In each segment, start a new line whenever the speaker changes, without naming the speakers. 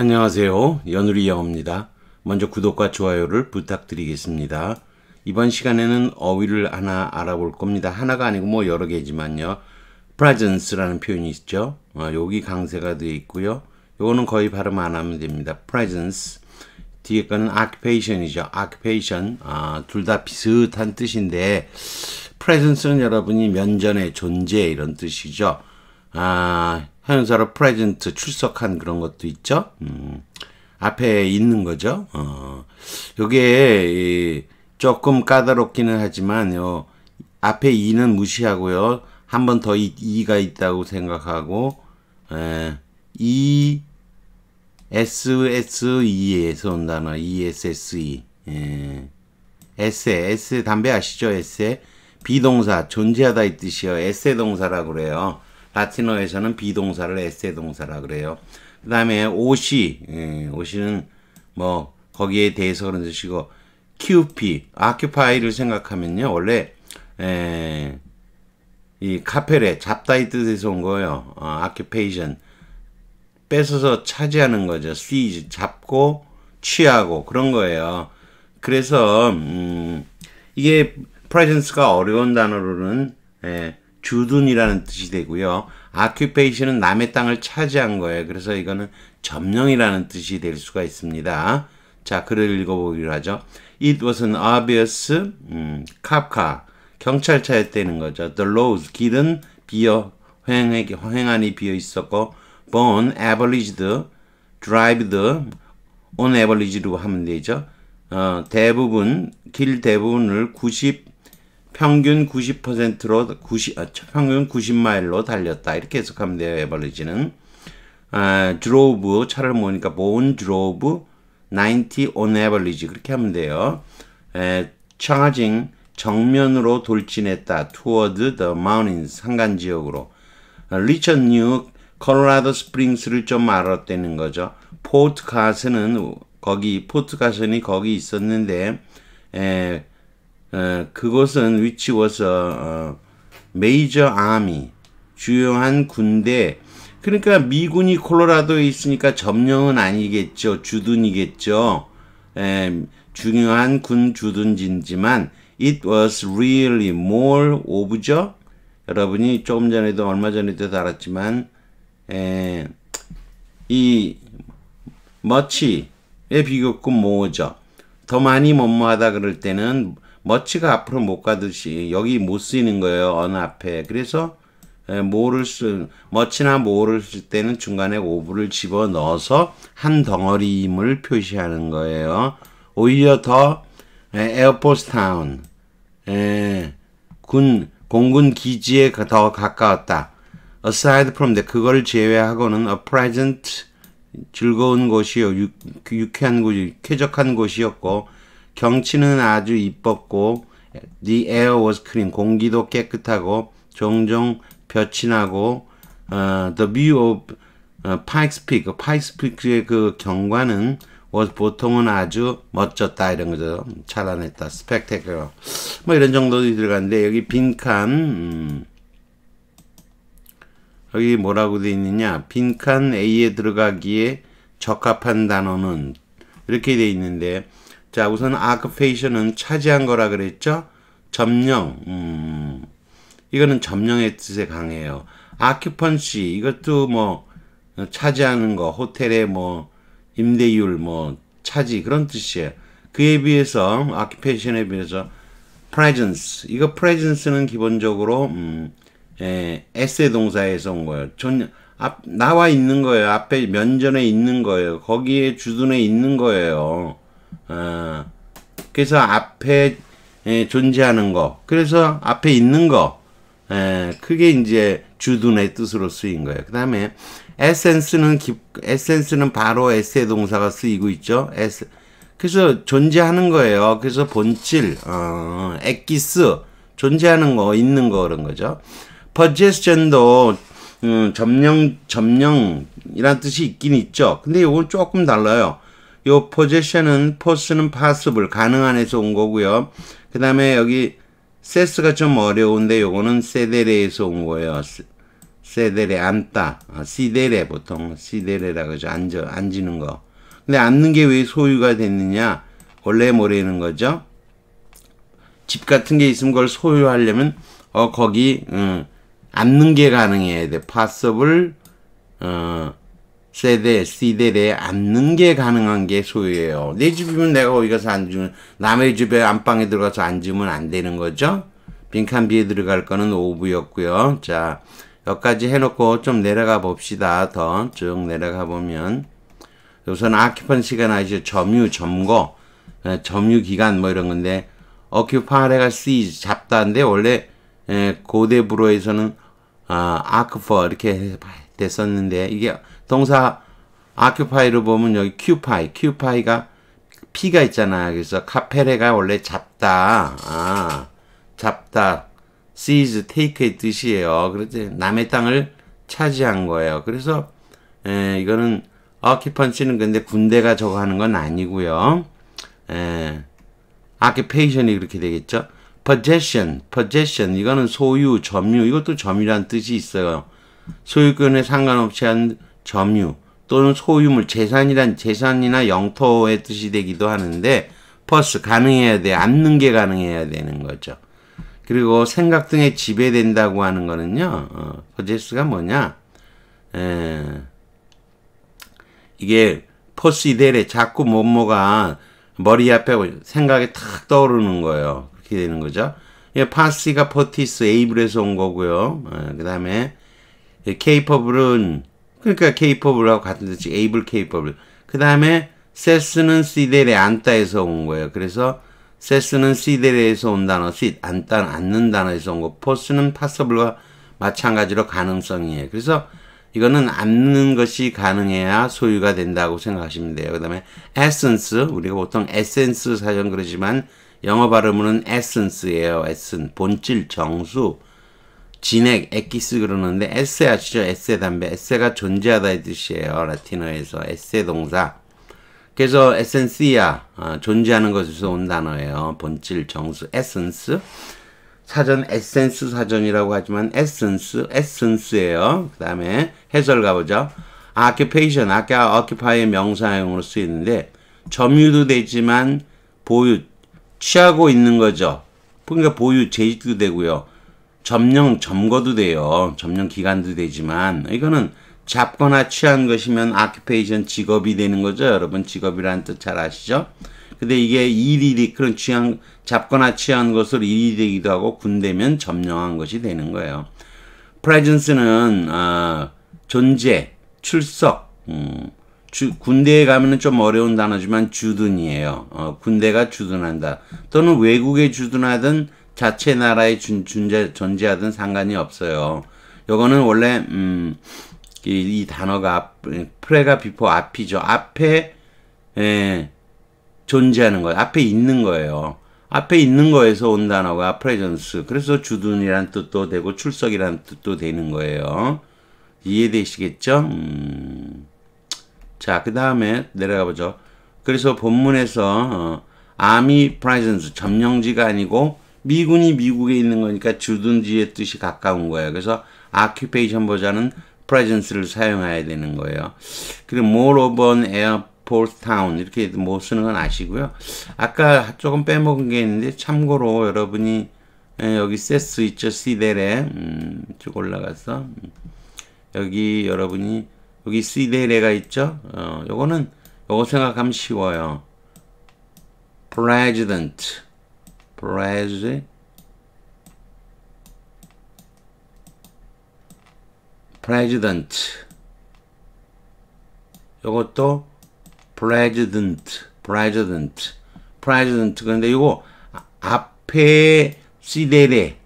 안녕하세요. 연우리 영어입니다. 먼저 구독과 좋아요를 부탁드리겠습니다. 이번 시간에는 어휘를 하나 알아볼 겁니다. 하나가 아니고 뭐 여러 개지만요. presence라는 표현이 있죠. 어, 여기 강세가 되어 있고요. 요거는 거의 발음 안 하면 됩니다. presence. 뒤에 거는 occupation이죠. occupation. 아, 둘다 비슷한 뜻인데 presence는 여러분이 면전의 존재 이런 뜻이죠. 아, 형용사로 present 출석한 그런 것도 있죠. 음, 앞에 있는 거죠. 어, 요게 조금 까다롭기는 하지만 요 앞에 2는 무시하고요. 한번더 2가 있다고 생각하고 에, 예. E SSE에서 온 단어 ESSE e. 예. S에 S 담배 아시죠? S에 비동사 존재하다 이 뜻이요. S의 동사라고 그래요. 라틴어에서는 비동사를 에세 동사라 그래요. 그 다음에 옷이, 예, 오시는 뭐 거기에 대해서 그런 뜻이고 QP, occupy를 생각하면요. 원래 에, 예, 이 카페레, 잡다이 뜻에서 온 거예요. 어, occupation. 뺏어서 차지하는 거죠. seize, 잡고 취하고 그런 거예요. 그래서 음, 이게 presence가 어려운 단어로는 에, 예, 주둔이라는 뜻이 되고요. 아큐 c 이션은 남의 땅을 차지한 거예요. 그래서 이거는 점령이라는 뜻이 될 수가 있습니다. 자, 글을 읽어보기로 하죠. It was an obvious 음, 카카 경찰차였다는 거죠. The r o a d 길은 비어 횡행, 횡하니 비어 있었고 born averaged drived on average로 하면 되죠. 어, 대부분 길 대부분을 90 평균 90%로 90 아, 평균 90마일로 달렸다 이렇게 해석하면 돼요. 에버리지는 아, drove 차를 모으니까 본 drove 90 on average 그렇게 하면 돼요. 에, 청하징 정면으로 돌진했다. toward the mountains 산간 지역으로. 아, 리처드 뉴 콜로라도 스프링스를 좀 알았다는 거죠. 포트 가슨은 거기 포트 가슨이 거기 있었는데 에, 그곳은 위치워서 어, 메이저 s a m 주요한 군대. 그러니까 미군이 콜로라도에 있으니까 점령은 아니겠죠. 주둔이겠죠. 에, 중요한 군 주둔지지만 it was really more of죠. 여러분이 조금 전에도 얼마 전에도 달았지만 에, 이 much에 비교급 모어죠. 더 많이 뭐뭐 하다 그럴 때는 머치가 앞으로 못 가듯이 여기 못 쓰이는 거예요. 어 앞에. 그래서 예, 모를 쓴 머치나 모를 쓸 때는 중간에 오브를 집어 넣어서 한 덩어리임을 표시하는 거예요. 오히려 더 예, 에어포스 타운 예, 군 공군 기지에 더 가까웠다. Aside from that 그걸 제외하고는 a p l e s a n t 즐거운 곳이요 유, 그 쾌한 곳, 쾌적한 곳이었고 경치는 아주 이뻤고 the air was clean 공기도 깨끗하고 종종 볕이 나고 어, the view of 어, Pikes Peak, 그 Pikes Peak의 그 경관은 was 보통은 아주 멋졌다 이런 거죠. 찬란했다, spectacular 뭐 이런 정도도 들어가는데 여기 빈칸 음, 여기 뭐라고 돼 있느냐? 빈칸 A에 들어가기에 적합한 단어는 이렇게 돼 있는데 자, 우선 occupation은 차지한 거라 그랬죠? 점령. 음. 이거는 점령의 뜻에 강해요. occupancy 이것도 뭐 차지하는 거, 호텔의 뭐 임대율 뭐 차지 그런 뜻이에요. 그에 비해서 occupation에 비해서 presence 이거 presence는 기본적으로 음, 에, 예, s의 동사에서 온 거예요. 전, 앞, 나와 있는 거예요. 앞에 면전에 있는 거예요. 거기에 주둔에 있는 거예요. 어, 그래서 앞에 존재하는 거, 그래서 앞에 있는 거, 에, 그게 이제 주둔의 뜻으로 쓰인 거예요. 그 다음에 에센스는 에센스는 바로 에세 동사가 쓰이고 있죠. 에스, 그래서 존재하는 거예요. 그래서 본질, 어, 액기스 존재하는 거, 있는 거 그런 거죠. 퍼제스전도 음, 점령 점령이란 뜻이 있긴 있죠. 근데 이건 조금 달라요. 요 포지션은 포스는 파스블 가능한 에서 온 거고요. 그 다음에 여기 세스가 좀 어려운데 요거는 세데레에서 온 거예요. 세데레 앉다. 아, 시데레 보통 시데레라 그러죠. 앉아 앉는 거. 근데 앉는 게 왜 소유가 됐느냐? 원래 뭐래는 거죠? 집 같은 게 있으면 그걸 소유하려면 어 거기 음, 앉는 게 가능해야 돼. 파 o s s 어 세대, 시대에 앉는 게 가능한 게 소유예요. 내 집이면 내가 어디 가서 앉으면, 남의 집에 안방에 들어가서 앉으면 안 되는 거죠? 빈칸 비에 들어갈 거는 오브였고요. 자, 여기까지 해놓고 좀 내려가 봅시다. 더 쭉 내려가 보면. 우선 아키펀시가 나이죠. 점유, 점거, 예, 점유 기간 뭐 이런 건데, 어큐파레가 c 잡다인데 원래 예, 고대 불어에서는 아, 크퍼 이렇게 됐었는데 이게 동사 아큐파이로 보면 여기 큐파이, 큐파이가 피가 있잖아. 요 그래서 카페레가 원래 잡다, 아, 잡다, seize, take의 뜻이에요. 그런데 남의 땅을 차지한 거예요. 그래서 에, 이거는 o c c u p 는 근데 군대가 저거 하는 건 아니고요. 에, o c c u p 이 그렇게 되겠죠. possession, possession 이거는 소유, 점유 이것도 점유란 뜻이 있어요. 소유권에 상관없이 한 점유 또는 소유물, 재산이란 재산이나 영토의 뜻이 되기도 하는데 퍼스 가능해야 돼. 앉는 게 가능해야 되는 거죠. 그리고 생각 등에 지배된다고 하는 거는요. 어, 퍼제스가 뭐냐? 에, 이게 퍼스 이델에 자꾸 뭐뭐가 머리 앞에 생각이 탁 떠오르는 거예요. 이렇게 되는 거죠. 예, 파스가 퍼티스 에이블에서 온 거고요. 예, 그 다음에 예, 케이퍼블은 그러니까 케이퍼블하고 같은 뜻이 에이블 케이퍼블. 그 다음에 세스는 시데레 안따에서 온 거예요. 그래서 세스는 시레에서온 단어, 시 안따 안는 단어에서 온 거. 포스는 파서블과 마찬가지로 가능성이에요. 그래서 이거는 앉는 것이 가능해야 소유가 된다고 생각하시면 돼요. 그 다음에 에센스, 우리가 보통 에센스 사전 그러지만 영어 발음으로는 에센스예요. 에슨 본질 정수 진액 액기스 그러는데 에세 아시죠? 에세 담배 에세가 존재하다의 뜻이에요. 라틴어에서 에세 동사. 그래서 에센시야 아, 어, 존재하는 것에서 온 단어예요. 본질 정수 에센스 사전 에센스 사전이라고 하지만 에센스 에센스예요. 그다음에 해설 가보죠. occupation 아까 occupy의 명사형으로 쓰이는데 점유도 되지만 보유 취하고 있는 거죠. 그러니까 보유 제지도 되고요. 점령 점거도 돼요. 점령 기간도 되지만 이거는 잡거나 취한 것이면 아큐페이션 직업이 되는 거죠. 여러분 직업이라는 뜻 잘 아시죠? 근데 이게 일일이 그런 취한 잡거나 취한 것을 일이 되기도 하고 군대면 점령한 것이 되는 거예요. p r e s 는 어, 존재, 출석, 음, 주, 군대에 가면은 좀 어려운 단어지만 주둔이에요. 어, 군대가 주둔한다. 또는 외국에 주둔하든 자체 나라에 준, 존재, 존재하든 상관이 없어요. 요거는 원래 음, 이, 이 단어가 앞, 프레가 비포 앞이죠. 앞에 예, 존재하는 거예요. 앞에 있는 거예요. 앞에 있는 거에서 온 단어가 프레전스. 그래서 주둔이란 뜻도 되고 출석이란 뜻도 되는 거예요. 이해되시겠죠? 음. 자, 그 다음에 내려가 보죠. 그래서 본문에서 아미 어, 프라이즌스 점령지가 아니고 미군이 미국에 있는 거니까 주둔지의 뜻이 가까운 거예요. 그래서 아큐페이션 보자는 프레젠스를 사용해야 되는 거예요. 그리고 모로번 에어포트 타운 이렇게 못 뭐 쓰는 건 아시고요. 아까 조금 빼먹은 게 있는데 참고로 여러분이 예, 여기 세스 있죠 시델에 음, 쭉 올라가서 음, 여기 여러분이 여기 시데레가 있죠? 어, 요거는 요거 생각하면 쉬워요. president, president, president. 요것도 president, president, president. 그런데 요거 앞에 시데레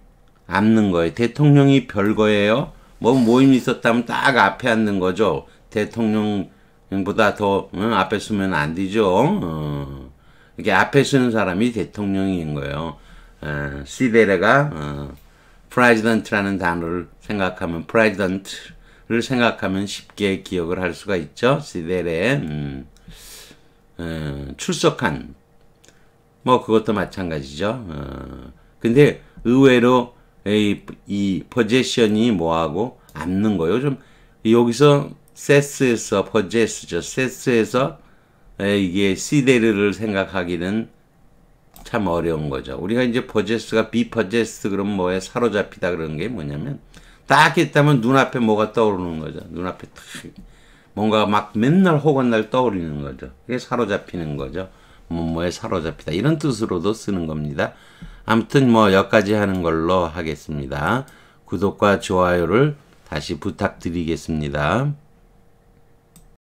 앉는 거예요. 대통령이 별거예요. 뭐 모임이 있었다면 딱 앞에 앉는 거죠. 대통령보다 더 응, 앞에 서면 안 되죠. 어. 이렇게 앞에 서는 사람이 대통령인 거예요. 어, 시데레가 어, 프라이던트라는 단어를 생각하면 프라이던트를 생각하면 쉽게 기억을 할 수가 있죠. 시데레 음, 음, 출석한 뭐 그것도 마찬가지죠. 어, 근데 의외로 이, 이 포제션이 뭐하고 앉는 거예요. 좀 여기서 세스에서 포제스죠. 세스에서 이게 시데를 생각하기는 참 어려운 거죠. 우리가 이제 포제스가 비포제스 그럼 뭐에 사로잡히다 그러게 뭐냐면 딱 있다면 눈앞에 뭐가 떠오르는 거죠. 눈앞에 딱 뭔가 막 맨날 혹은 날 떠오르는 거죠. 그게 사로잡히는 거죠. 뭐에 사로잡히다 이런 뜻으로도 쓰는 겁니다. 아무튼 뭐 여기까지 하는 걸로 하겠습니다. 구독과 좋아요를 다시 부탁드리겠습니다.